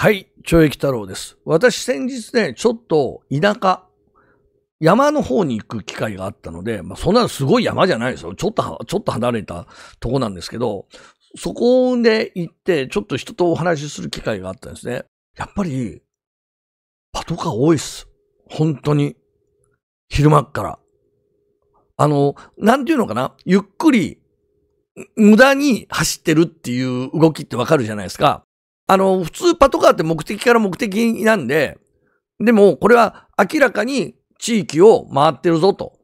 はい、懲役太郎です。私先日ね、ちょっと田舎、山の方に行く機会があったので、まあ、そんなすごい山じゃないですよ。ちょっと、ちょっと離れたとこなんですけど、そこで行って、ちょっと人とお話しする機会があったんですね。やっぱり、パトカー多いっす。本当に。昼間っから。あの、なんていうのかな。ゆっくり、無駄に走ってるっていう動きってわかるじゃないですか。あの、普通パトカーって目的から目的なんで、でも、これは明らかに地域を回ってるぞと。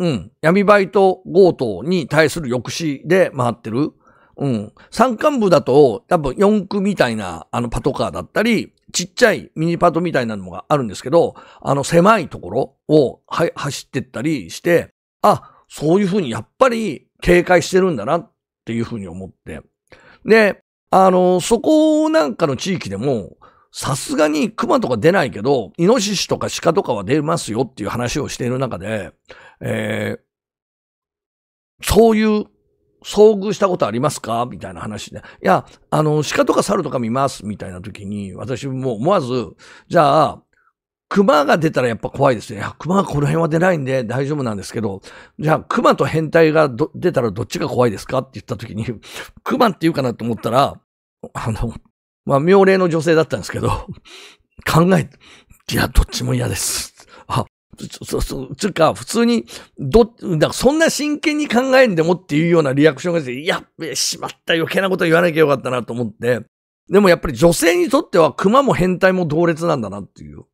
うん。闇バイト強盗に対する抑止で回ってる。うん。山間部だと、多分四駆みたいな、あの、パトカーだったり、ちっちゃいミニパトみたいなのがあるんですけど、あの、狭いところを、走ってったりして、あ、そういうふうにやっぱり警戒してるんだなっていうふうに思って。で、あの、そこなんかの地域でも、さすがに熊とか出ないけど、イノシシとか鹿とかは出ますよっていう話をしている中で、えー、そういう遭遇したことありますかみたいな話で。いや、あの、鹿とか猿とか見ますみたいな時に、私も思わず、じゃあ、熊が出たらやっぱ怖いですね。熊はこの辺は出ないんで大丈夫なんですけど、じゃあ熊と変態が出たらどっちが怖いですかって言った時に、熊って言うかなと思ったら、あの、まあ、妙齢の女性だったんですけど、考え、いや、どっちも嫌です。あ、そ、そ、つうか、普通に、ど、だそんな真剣に考えんでもっていうようなリアクションがして、やっべ、しまった余計なこと言わなきゃよかったなと思って、でもやっぱり女性にとっては熊も変態も同列なんだなっていう。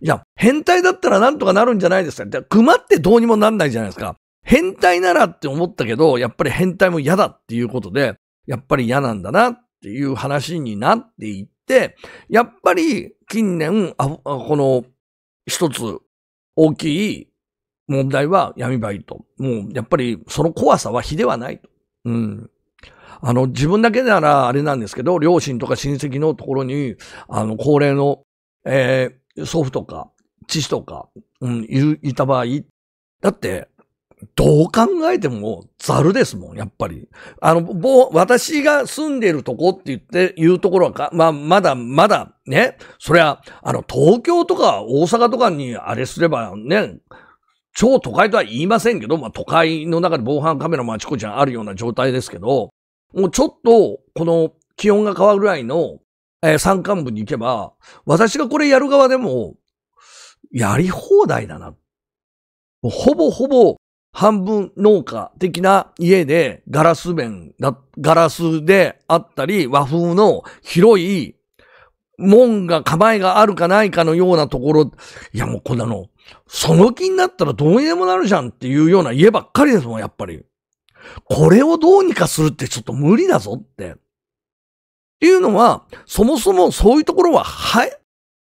いや、変態だったらなんとかなるんじゃないですか。熊ってどうにもなんないじゃないですか。変態ならって思ったけど、やっぱり変態も嫌だっていうことで、やっぱり嫌なんだなっていう話になっていって、やっぱり近年、あこの一つ大きい問題は闇バイト。もうやっぱりその怖さは非ではないと。うん。あの、自分だけならあれなんですけど、両親とか親戚のところに、あの、高齢の、えー、祖父とか、父とか、うん、いいた場合、だって、どう考えてもザルですもん、やっぱり。あの、私が住んでるとこって言って、言うところはまあ、まだ、まだ、ね。そりゃ、あの、東京とか大阪とかにあれすればね、超都会とは言いませんけど、まあ都会の中で防犯カメラもあちこちあるような状態ですけど、もうちょっと、この気温が変わるぐらいのえー、山間部に行けば、私がこれやる側でも、やり放題だな。ほぼほぼ半分農家的な家でガラス面ガラスであったり和風の広い門が構えがあるかないかのようなところ、いやもうこんなの、その気になったらどうにでもなるじゃんっていうような家ばっかりですもん、やっぱり。これをどうにかするってちょっと無理だぞって。っていうのは、そもそもそういうところは、はい、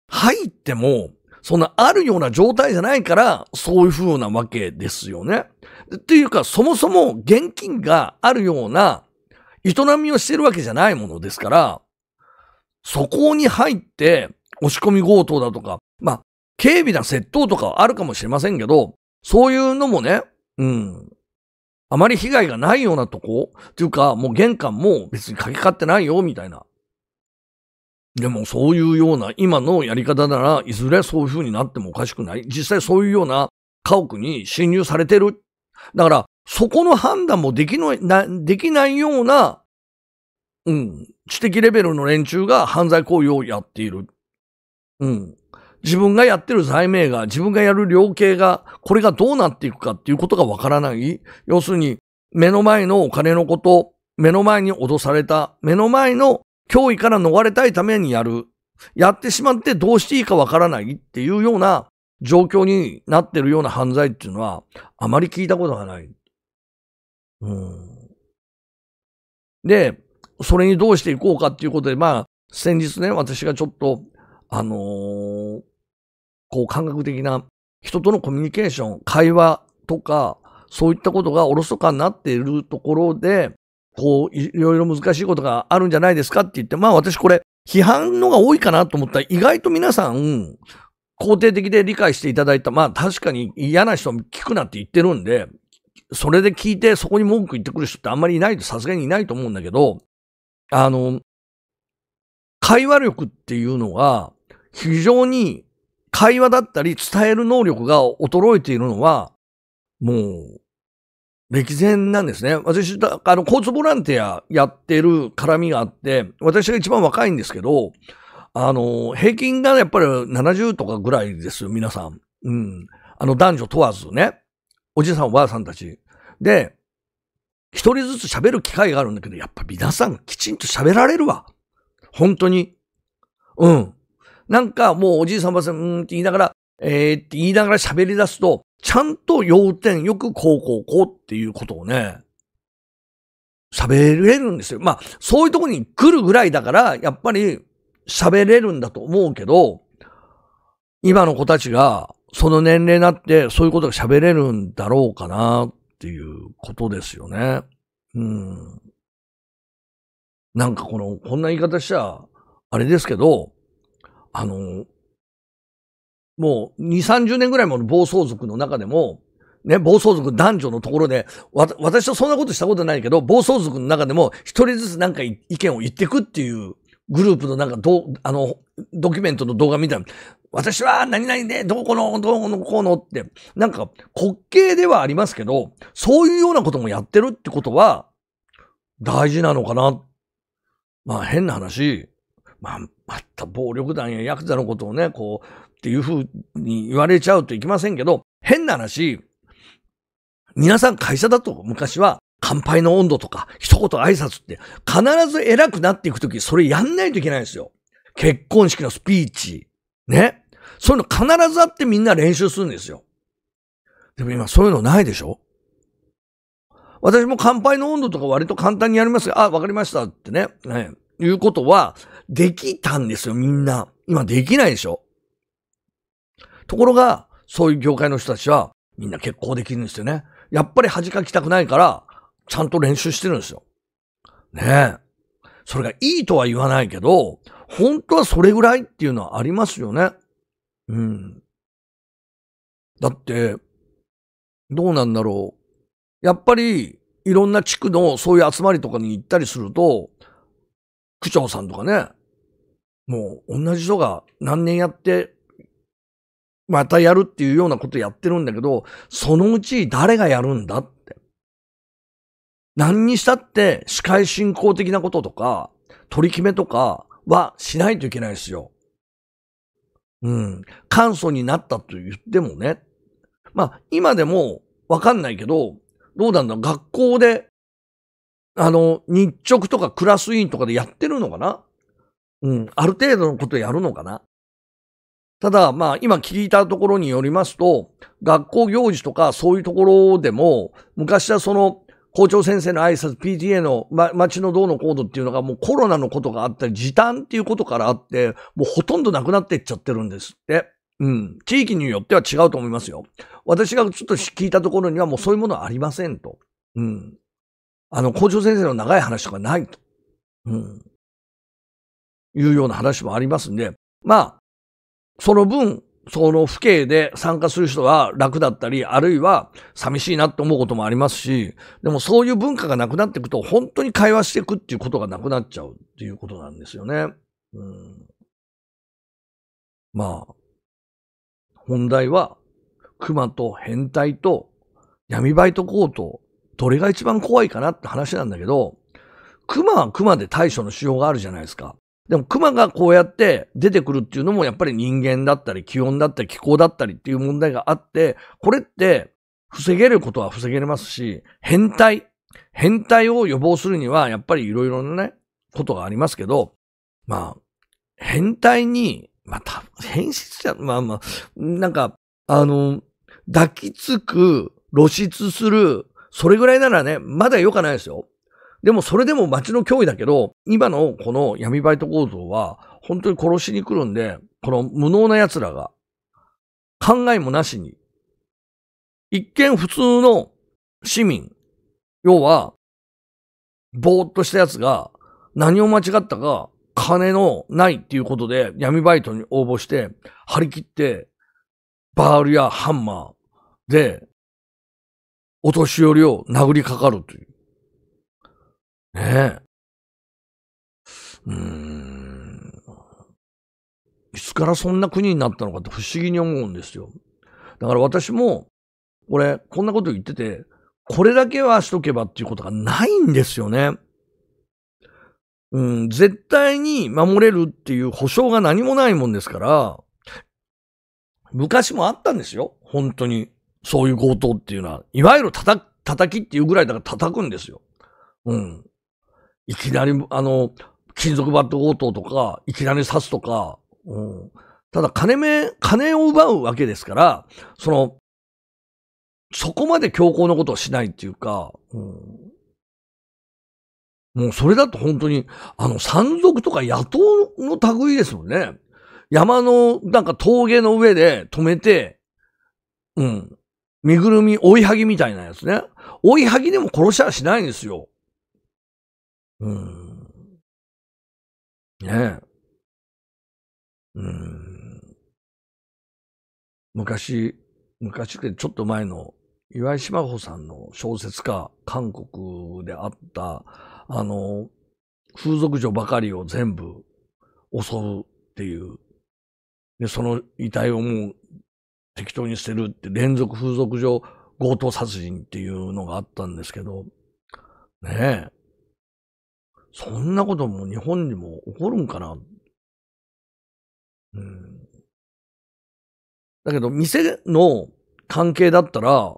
入っても、そんなあるような状態じゃないから、そういう風なわけですよね。っていうか、そもそも現金があるような営みをしてるわけじゃないものですから、そこに入って、押し込み強盗だとか、まあ、軽微な窃盗とかはあるかもしれませんけど、そういうのもね、うん、あまり被害がないようなとこっていうか、もう玄関も別に鍵かかってないよ、みたいな。でもそういうような、今のやり方なら、いずれそういう風になってもおかしくない。実際そういうような家屋に侵入されてる。だから、そこの判断もできない、なできないような、うん、知的レベルの連中が犯罪行為をやっている。うん。自分がやってる罪名が、自分がやる量刑が、これがどうなっていくかっていうことがわからない。要するに、目の前のお金のこと、目の前に脅された、目の前の脅威から逃れたいためにやる。やってしまってどうしていいかわからないっていうような状況になってるような犯罪っていうのは、あまり聞いたことがない。うん。で、それにどうしていこうかっていうことで、まあ、先日ね、私がちょっと、あのー、こう感覚的な人とのコミュニケーション、会話とか、そういったことがおろそかになっているところで、こう、いろいろ難しいことがあるんじゃないですかって言って、まあ私これ、批判のが多いかなと思ったら、意外と皆さん、肯定的で理解していただいた、まあ確かに嫌な人聞くなって言ってるんで、それで聞いてそこに文句言ってくる人ってあんまりいないと、さすがにいないと思うんだけど、あの、会話力っていうのが非常に会話だったり伝える能力が衰えているのは、もう、歴然なんですね。私、あの、交通ボランティアやってる絡みがあって、私が一番若いんですけど、あの、平均がやっぱり70とかぐらいですよ、皆さん。うん。あの、男女問わずね。おじさん、おばあさんたち。で、一人ずつ喋る機会があるんだけど、やっぱ皆さんきちんと喋られるわ。本当に。うん。なんかもうおじいさんばさん、うんって言いながら、えー、って言いながら喋り出すと、ちゃんと要点よくこうこうこうっていうことをね、喋れるんですよ。まあ、そういうとこに来るぐらいだから、やっぱり喋れるんだと思うけど、今の子たちが、その年齢になって、そういうことが喋れるんだろうかな、っていうことですよね。うん。なんかこの、こんな言い方しちゃ、あれですけど、あの、もう2、30年ぐらいもの暴走族の中でも、ね、暴走族男女のところで、わ、私はそんなことしたことないけど、暴走族の中でも一人ずつなんか意見を言ってくっていうグループのなんかど、あの、ドキュメントの動画見たら、私は何々で、どこの、どうの、こうのって、なんか滑稽ではありますけど、そういうようなこともやってるってことは、大事なのかな。まあ変な話。まあ、また暴力団やヤクザのことをね、こう、っていうふうに言われちゃうといけませんけど、変な話、皆さん会社だと昔は乾杯の温度とか一言挨拶って必ず偉くなっていくときそれやんないといけないんですよ。結婚式のスピーチ。ね。そういうの必ずあってみんな練習するんですよ。でも今そういうのないでしょ私も乾杯の温度とか割と簡単にやりますが、あ、わかりましたってね。ねいうことは、できたんですよ、みんな。今できないでしょところが、そういう業界の人たちは、みんな結構できるんですよね。やっぱり恥かきたくないから、ちゃんと練習してるんですよ。ねえ。それがいいとは言わないけど、本当はそれぐらいっていうのはありますよね。うん。だって、どうなんだろう。やっぱり、いろんな地区のそういう集まりとかに行ったりすると、区長さんとかね、もう同じ人が何年やって、またやるっていうようなことやってるんだけど、そのうち誰がやるんだって。何にしたって司会進行的なこととか、取り決めとかはしないといけないですよ。うん。簡素になったと言ってもね。まあ、今でもわかんないけど、どうなんだ学校で、あの、日直とかクラス委員とかでやってるのかなうん、ある程度のことやるのかな。ただ、まあ、今聞いたところによりますと、学校行事とかそういうところでも、昔はその、校長先生の挨拶、PTA の、ま、町のどうのコードっていうのがもうコロナのことがあったり、時短っていうことからあって、もうほとんどなくなっていっちゃってるんですって。うん。地域によっては違うと思いますよ。私がちょっと聞いたところにはもうそういうものはありませんと。うん。あの、校長先生の長い話とかないと。うん。いうような話もありますんで、まあ、その分、その府警で参加する人は楽だったり、あるいは寂しいなって思うこともありますし、でもそういう文化がなくなっていくと、本当に会話していくっていうことがなくなっちゃうっていうことなんですよね。うん、まあ、本題は、熊と変態と闇バイト強盗、どれが一番怖いかなって話なんだけど、熊は熊で対処のしようがあるじゃないですか。でも熊がこうやって出てくるっていうのもやっぱり人間だったり気温だったり気候だったりっていう問題があって、これって防げることは防げれますし、変態、変態を予防するにはやっぱりいろいろなね、ことがありますけど、まあ、変態に、また、変質じゃ、まあまあ、なんか、あの、抱きつく、露出する、それぐらいならね、まだ良かないですよ。でもそれでも街の脅威だけど、今のこの闇バイト構造は、本当に殺しに来るんで、この無能な奴らが、考えもなしに、一見普通の市民、要は、ぼーっとした奴が、何を間違ったか、金のないっていうことで闇バイトに応募して、張り切って、バールやハンマーで、お年寄りを殴りかかるという。ねえ。うーん。いつからそんな国になったのかって不思議に思うんですよ。だから私も、俺、こんなこと言ってて、これだけはしとけばっていうことがないんですよね。うん、絶対に守れるっていう保証が何もないもんですから、昔もあったんですよ。本当に。そういう強盗っていうのは。いわゆる叩、叩きっていうぐらいだから叩くんですよ。うん。いきなり、あの、金属バット強盗とか、いきなり刺すとか、うん、ただ金目、金を奪うわけですから、その、そこまで強硬なことをしないっていうか、うん、もうそれだと本当に、あの、山賊とか野党の類ですもんね。山の、なんか峠の上で止めて、うん。身ぐるみ、追いはぎみたいなやつね。追いはぎでも殺しはしないんですよ。うん。ねえ。うん。昔、昔でちょっと前の岩井志麻さんの小説家、韓国であった、あの、風俗女ばかりを全部襲うっていう。で、その遺体をもう適当に捨てるって連続風俗女強盗殺人っていうのがあったんですけど、ねえ。そんなことも日本にも起こるんかな。うん。だけど、店の関係だったら、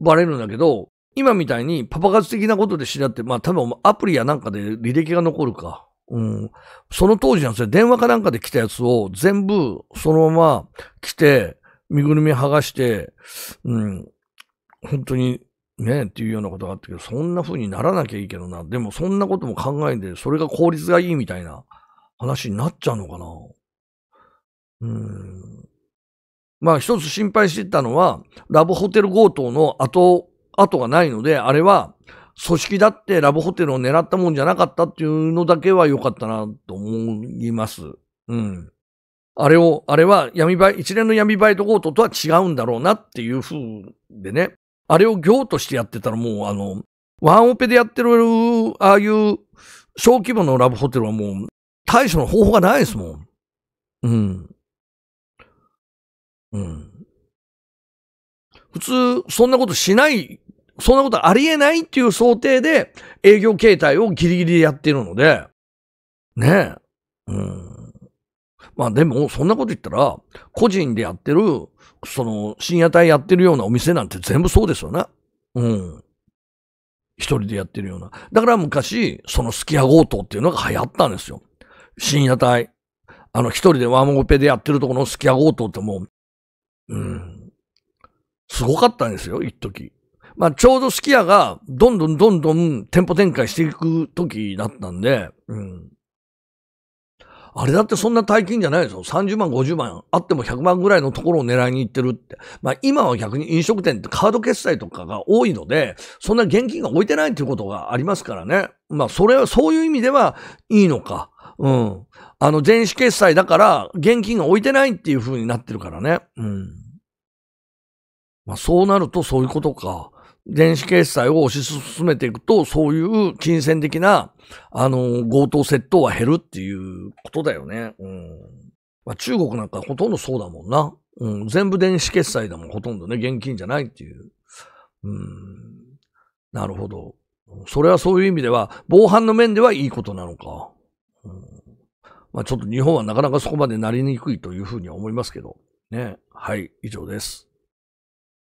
バレるんだけど、今みたいにパパ活的なことで知り合って、まあ多分アプリやなんかで履歴が残るか。うん。その当時なんですよ。電話かなんかで来たやつを全部そのまま来て、身ぐるみ剥がして、うん。本当にねえっていうようなことがあったけど、そんな風にならなきゃいいけどな。でもそんなことも考えて、それが効率がいいみたいな話になっちゃうのかな。うん。まあ一つ心配してたのは、ラブホテル強盗の後、後がないので、あれは組織だってラブホテルを狙ったもんじゃなかったっていうのだけは良かったなと思います。うん。あれを、あれは闇バイ、一連の闇バイト強盗とは違うんだろうなっていう風でね、あれを行としてやってたらもうあの、ワンオペでやってる、ああいう小規模のラブホテルはもう対処の方法がないですもん。うん。うん。普通、そんなことしない、そんなことありえないっていう想定で営業形態をギリギリでやっているので、ねえ。うん。まあでも、そんなこと言ったら、個人でやってる、その、深夜帯やってるようなお店なんて全部そうですよな。うん。一人でやってるような。だから昔、そのスキア強盗っていうのが流行ったんですよ。深夜帯。あの、一人でワームオペでやってるところのスキア強盗ってもう、うん。すごかったんですよ、一時。まあ、ちょうどスキアが、どんどんどんどん店舗展開していく時だったんで、うん。あれだってそんな大金じゃないですよ。30万、50万あっても100万ぐらいのところを狙いに行ってるって。まあ今は逆に飲食店ってカード決済とかが多いので、そんな現金が置いてないっていうことがありますからね。まあそれは、そういう意味ではいいのか。うん。あの、電子決済だから現金が置いてないっていう風になってるからね。うん。まあそうなるとそういうことか。電子決済を推し進めていくと、そういう金銭的な、あの、強盗窃盗は減るっていうことだよね。うん。まあ、中国なんかほとんどそうだもんな。うん。全部電子決済だもん、ほとんどね。現金じゃないっていう。うん。なるほど。それはそういう意味では、防犯の面ではいいことなのか。うん。まあ、ちょっと日本はなかなかそこまでなりにくいというふうには思いますけど。ね。はい。以上です。